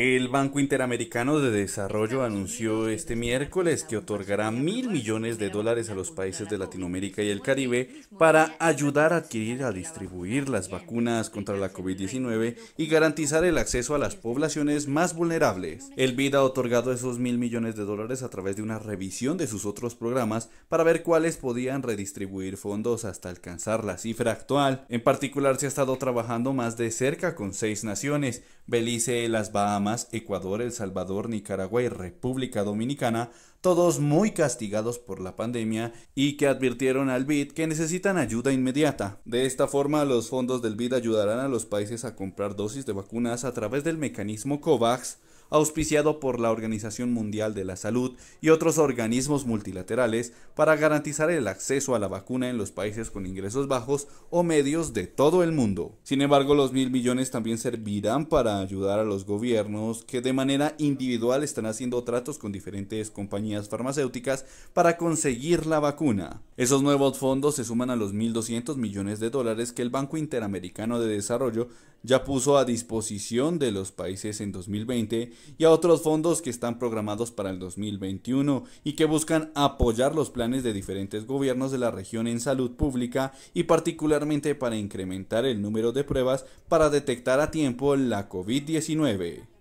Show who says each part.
Speaker 1: El Banco Interamericano de Desarrollo anunció este miércoles que otorgará mil millones de dólares a los países de Latinoamérica y el Caribe para ayudar a adquirir, a distribuir las vacunas contra la COVID-19 y garantizar el acceso a las poblaciones más vulnerables. El BID ha otorgado esos mil millones de dólares a través de una revisión de sus otros programas para ver cuáles podían redistribuir fondos hasta alcanzar la cifra actual. En particular, se ha estado trabajando más de cerca con seis naciones: Belice, las Bahamas, Ecuador, El Salvador, Nicaragua y República Dominicana, todos muy castigados por la pandemia y que advirtieron al BID que necesitan ayuda inmediata. De esta forma, los fondos del BID ayudarán a los países a comprar dosis de vacunas a través del mecanismo COVAX, auspiciado por la Organización Mundial de la Salud y otros organismos multilaterales para garantizar el acceso a la vacuna en los países con ingresos bajos o medios de todo el mundo. Sin embargo, los mil millones también servirán para ayudar a los gobiernos que de manera individual están haciendo tratos con diferentes compañías farmacéuticas para conseguir la vacuna. Esos nuevos fondos se suman a los 1.200 millones de dólares que el Banco Interamericano de Desarrollo ya puso a disposición de los países en 2020 y a otros fondos que están programados para el 2021 y que buscan apoyar los planes de diferentes gobiernos de la región en salud pública y particularmente para incrementar el número de pruebas para detectar a tiempo la COVID-19.